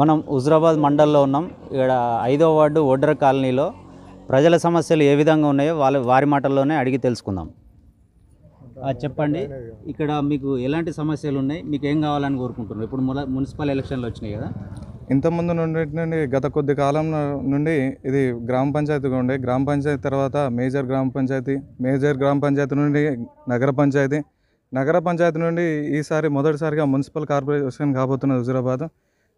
మనం హుజరాబాద్ మండల్లో ఉన్నాం ఇక్కడ ఐదో వార్డు ఓడర్ కాలనీలో ప్రజల సమస్యలు ఏ విధంగా ఉన్నాయో వాళ్ళ వారి మాటల్లోనే అడిగి తెలుసుకుందాం చెప్పండి ఇక్కడ మీకు ఎలాంటి సమస్యలు ఉన్నాయి మీకు ఏం కావాలని కోరుకుంటున్నారు ఇప్పుడు మున్సిపల్ ఎలక్షన్లు వచ్చినాయి కదా ఇంతకుముందు నుండి నుండి గత కొద్ది కాలం నుండి ఇది గ్రామ పంచాయతీగా ఉండే గ్రామ పంచాయతీ తర్వాత మేజర్ గ్రామ పంచాయతీ మేజర్ గ్రామ పంచాయతీ నుండి నగర పంచాయతీ నగర పంచాయతీ నుండి ఈసారి మొదటిసారిగా మున్సిపల్ కార్పొరేషన్ కాబోతున్నది హుజురాబాద్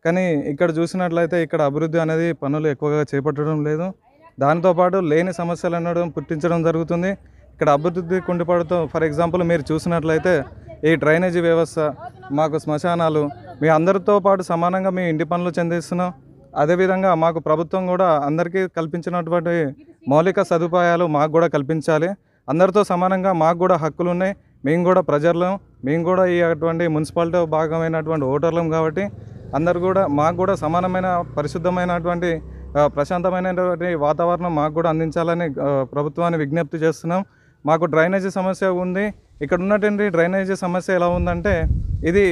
కానీ ఇక్కడ చూసినట్లయితే ఇక్కడ అభివృద్ధి అనేది పనులు ఎక్కువగా చేపట్టడం లేదు దానితోపాటు లేని సమస్యలు అనడం పుట్టించడం జరుగుతుంది ఇక్కడ అభివృద్ధి కుండిపడుతూ ఫర్ ఎగ్జాంపుల్ మీరు చూసినట్లయితే ఈ డ్రైనేజీ వ్యవస్థ మాకు శ్మశానాలు మీ అందరితో పాటు సమానంగా మీ ఇంటి పనులు చెందిస్తున్నాం అదేవిధంగా మాకు ప్రభుత్వం కూడా అందరికీ కల్పించినటువంటి మౌలిక సదుపాయాలు మాకు కూడా కల్పించాలి అందరితో సమానంగా మాకు కూడా హక్కులు ఉన్నాయి మేము కూడా ప్రజలం మేము కూడా ఈ అటువంటి మున్సిపాలిటీ భాగమైనటువంటి ఓటర్లం కాబట్టి అందరు కూడా మాకు కూడా సమానమైన పరిశుద్ధమైనటువంటి ప్రశాంతమైనటువంటి వాతావరణం మాకు కూడా అందించాలని ప్రభుత్వాన్ని విజ్ఞప్తి చేస్తున్నాం మాకు డ్రైనేజీ సమస్య ఉంది ఇక్కడ ఉన్నటువంటి డ్రైనేజీ సమస్య ఎలా ఉందంటే ఇది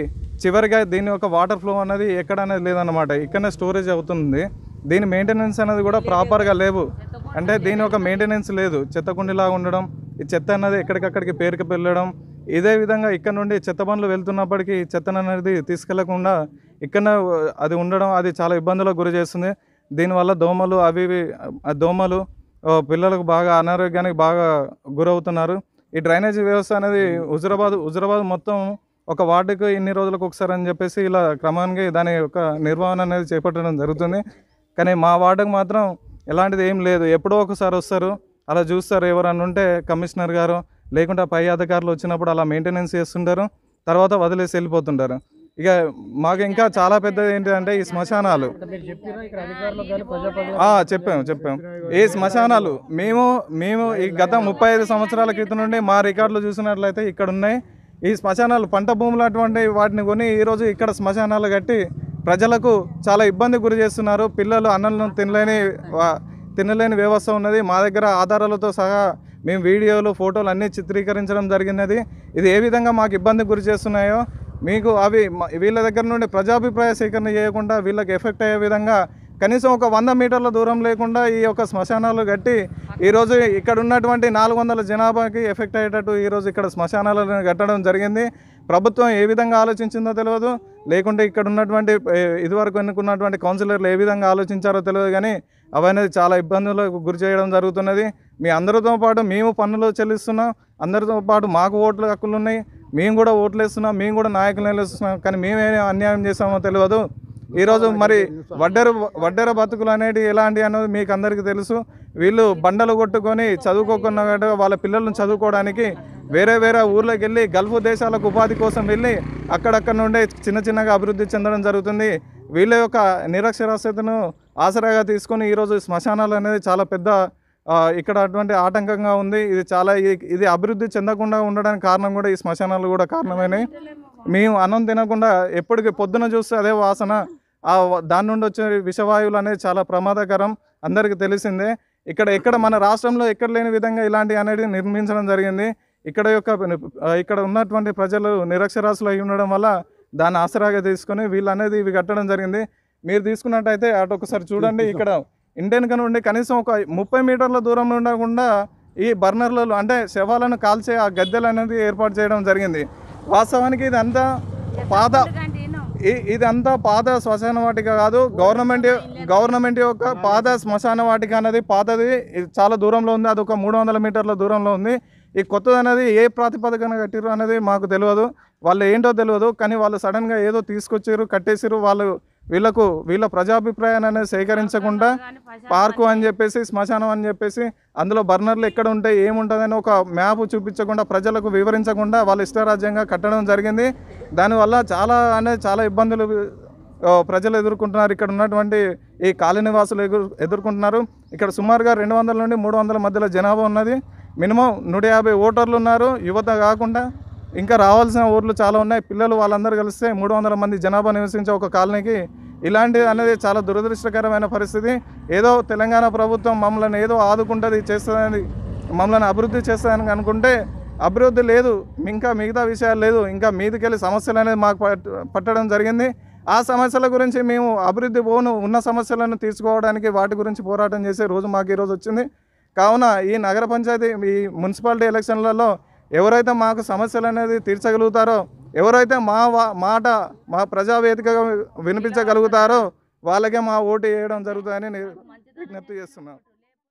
చివరిగా దీని యొక్క వాటర్ ఫ్లో అనేది ఎక్కడ అనేది లేదన్నమాట ఇక్కడనే స్టోరేజ్ అవుతుంది దీని మెయింటెనెన్స్ అనేది కూడా ప్రాపర్గా లేవు అంటే దీని యొక్క మెయింటెనెన్స్ లేదు చెత్త కుండిలాగా ఉండడం ఈ చెత్త అనేది ఎక్కడికక్కడికి పేరుకు వెళ్ళడం ఇదే విధంగా ఇక్కడ నుండి చెత్త పనులు వెళ్తున్నప్పటికీ చెత్తను అనేది తీసుకెళ్లకుండా ఇక్కడ అది ఉండడం అది చాలా ఇబ్బందులకు గురి చేస్తుంది దీనివల్ల దోమలు అవి ఇవి దోమలు పిల్లలకు బాగా అనారోగ్యానికి బాగా గురవుతున్నారు ఈ డ్రైనేజీ వ్యవస్థ అనేది హుజరాబాద్ హుజరాబాద్ మొత్తం ఒక వార్డుకు ఇన్ని రోజులకు ఒకసారి అని చెప్పేసి ఇలా క్రమంగా దాని యొక్క నిర్వహణ అనేది చేపట్టడం జరుగుతుంది కానీ మా వార్డుకు మాత్రం ఎలాంటిది ఏం లేదు ఎప్పుడో ఒకసారి వస్తారు అలా చూస్తారు ఎవరన్నా ఉంటే కమిషనర్ గారు లేకుంటే పై అధికారులు వచ్చినప్పుడు అలా మెయింటెనెన్స్ చేస్తుంటారు తర్వాత వదిలేసి వెళ్ళిపోతుంటారు ఇక మాకు ఇంకా చాలా పెద్దది ఏంటంటే ఈ శ్మశానాలు చెప్పాము చెప్పాము ఈ శ్మశానాలు మేము మేము ఈ గత ముప్పై ఐదు సంవత్సరాల క్రితం నుండి మా రికార్డులు చూసినట్లయితే ఇక్కడ ఉన్నాయి ఈ శ్మశానాలు పంట భూములు అటువంటి వాటిని కొని ఈరోజు ఇక్కడ శ్మశానాలు కట్టి ప్రజలకు చాలా ఇబ్బంది గురి చేస్తున్నారు పిల్లలు అన్నలను తినలేని తినలేని వ్యవస్థ ఉన్నది మా దగ్గర ఆధారాలతో సహా మేము వీడియోలు ఫోటోలు అన్నీ చిత్రీకరించడం జరిగినది ఇది ఏ విధంగా మాకు ఇబ్బంది గురి చేస్తున్నాయో మీకు అవి వీళ్ళ దగ్గర నుండి ప్రజాభిప్రాయ సేకరణ చేయకుండా వీళ్ళకి ఎఫెక్ట్ అయ్యే విధంగా కనీసం ఒక వంద మీటర్ల దూరం లేకుండా ఈ యొక్క శ్మశానాలు కట్టి ఈరోజు ఇక్కడ ఉన్నటువంటి నాలుగు వందల జనాభాకి ఎఫెక్ట్ అయ్యేటట్టు ఈరోజు ఇక్కడ శ్మశానాలను కట్టడం జరిగింది ప్రభుత్వం ఏ విధంగా ఆలోచించిందో తెలియదు లేకుంటే ఇక్కడ ఉన్నటువంటి ఇదివరకు ఎన్నుకున్నటువంటి కౌన్సిలర్లు ఏ విధంగా ఆలోచించారో తెలియదు కానీ అవనేది చాలా ఇబ్బందులకు గురి చేయడం జరుగుతున్నది మీ అందరితో పాటు మేము పన్నులు చెల్లిస్తున్నాం అందరితో పాటు మాకు ఓట్లు హక్కులు ఉన్నాయి మేము కూడా ఓట్లు వేస్తున్నాం మేము కూడా నాయకులు వేస్తున్నాం కానీ మేమే అన్యాయం చేసామో తెలియదు ఈరోజు మరి వడ్డెర వడ్డెర బతుకులు అనేది ఎలాంటి అన్నది మీకు అందరికీ తెలుసు వీళ్ళు బండలు కొట్టుకొని చదువుకోకుండా వాళ్ళ పిల్లలను చదువుకోవడానికి వేరే వేరే ఊర్లోకి వెళ్ళి గల్ఫ్ దేశాలకు ఉపాధి కోసం వెళ్ళి అక్కడక్కడ నుండే చిన్న చిన్నగా అభివృద్ధి చెందడం జరుగుతుంది వీళ్ళ యొక్క నిరక్షరాస్యతను ఆసరాగా తీసుకొని ఈరోజు శ్మశానాలు అనేది చాలా పెద్ద ఇక్కడ అటువంటి ఆటంకంగా ఉంది ఇది చాలా ఇది అభివృద్ధి చెందకుండా ఉండడానికి కారణం కూడా ఈ శ్మశానాలు కూడా కారణమైనవి మేము అన్నం తినకుండా ఎప్పటికీ పొద్దున చూస్తే అదే వాసన ఆ దాని నుండి వచ్చే విషవాయువులు అనేది చాలా ప్రమాదకరం అందరికీ తెలిసిందే ఇక్కడ ఎక్కడ మన రాష్ట్రంలో ఎక్కడ లేని విధంగా ఇలాంటివి అనేది నిర్మించడం జరిగింది ఇక్కడ యొక్క ఇక్కడ ఉన్నటువంటి ప్రజలు నిరక్షరాశులు అయి ఉండడం వల్ల దాన్ని ఆసరాగా తీసుకొని వీళ్ళు అనేది ఇవి కట్టడం జరిగింది మీరు తీసుకున్నట్టయితే అటు ఒకసారి చూడండి ఇక్కడ ఇంటెనక కనుండి కనీసం ఒక ముప్పై మీటర్ల దూరంలో ఉండకుండా ఈ బర్నర్లలో అంటే శవాలను కాల్చే ఆ గద్దెలు అనేది ఏర్పాటు చేయడం జరిగింది వాస్తవానికి ఇదంతా పాత ఇదంతా పాత శ్మశాన వాటిక కాదు గవర్నమెంట్ గవర్నమెంట్ యొక్క పాత శ్మశాన వాటిక అనేది పాతది చాలా దూరంలో ఉంది అది ఒక మూడు వందల మీటర్ల దూరంలో ఉంది ఈ కొత్తది అనేది ఏ ప్రాతిపదికన కట్టిరు అనేది మాకు తెలియదు వాళ్ళు ఏంటో తెలియదు కానీ వాళ్ళు సడన్గా ఏదో తీసుకొచ్చారు కట్టేసారు వాళ్ళు వీళ్ళకు వీళ్ళ ప్రజాభిప్రాయాన్ని అనేది సేకరించకుండా పార్కు అని చెప్పేసి శ్మశానం అని చెప్పేసి అందులో బర్నర్లు ఎక్కడ ఉంటాయి ఏముంటుందని ఒక మ్యాప్ చూపించకుండా ప్రజలకు వివరించకుండా వాళ్ళ ఇష్టరాజ్యంగా కట్టడం జరిగింది దానివల్ల చాలా అనేది చాలా ఇబ్బందులు ప్రజలు ఎదుర్కొంటున్నారు ఇక్కడ ఉన్నటువంటి ఈ కాలనివాసులు ఎదురు ఎదుర్కొంటున్నారు ఇక్కడ సుమారుగా రెండు వందల నుండి మూడు వందల మధ్యలో జనాభా ఉన్నది మినిమం నూట యాభై ఓటర్లు ఉన్నారు యువత కాకుండా ఇంకా రావాల్సిన ఊర్లు చాలా ఉన్నాయి పిల్లలు వాళ్ళందరూ కలిస్తే మూడు వందల మంది జనాభా నివసించే ఒక కాలనీకి ఇలాంటిది అనేది చాలా దురదృష్టకరమైన పరిస్థితి ఏదో తెలంగాణ ప్రభుత్వం మమ్మల్ని ఏదో ఆదుకుంటుంది చేస్తుందని మమ్మల్ని అభివృద్ధి చేస్తుందని అనుకుంటే అభివృద్ధి లేదు ఇంకా మిగతా విషయాలు లేదు ఇంకా మీదికెళ్ళి సమస్యలు అనేది మాకు పట్టడం జరిగింది ఆ సమస్యల గురించి మేము అభివృద్ధి పోను ఉన్న సమస్యలను తీసుకోవడానికి వాటి గురించి పోరాటం చేసే రోజు మాకు ఈరోజు వచ్చింది కావున ఈ నగర పంచాయతీ ఈ మున్సిపాలిటీ ఎలక్షన్లలో ఎవరైతే మాకు సమస్యలు అనేది తీర్చగలుగుతారో ఎవరైతే మా మాట మా ప్రజావేదికగా వినిపించగలుగుతారో వాళ్ళకే మా ఓటు వేయడం జరుగుతుందని విజ్ఞప్తి చేస్తున్నాం